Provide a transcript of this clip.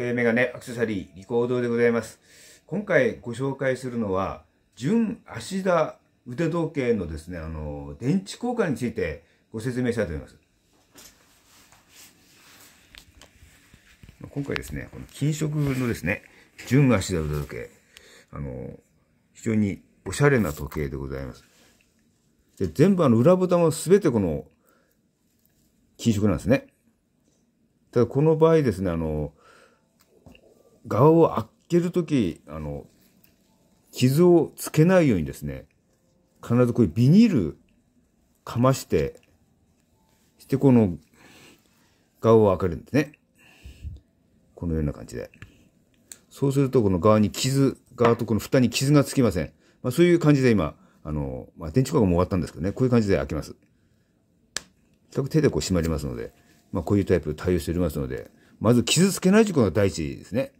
けメガネアクセサリー、リコードでございます。今回ご紹介するのは、純足田腕時計のですね、あの、電池交換についてご説明したいと思います。今回ですね、この金色のですね、純足田腕時計、あの、非常におしゃれな時計でございます。で全部あの裏ボタンはべてこの金色なんですね。ただこの場合ですね、あの、側を開けるとき、あの、傷をつけないようにですね、必ずこういうビニールかまして、してこの側を開けるんですね。このような感じで。そうするとこの側に傷、側とこの蓋に傷がつきません。まあそういう感じで今、あの、まあ電池工がもう終わったんですけどね、こういう感じで開けます。比較手でこう閉まりますので、まあこういうタイプ対応しておりますので、まず傷つけない事故が第一ですね。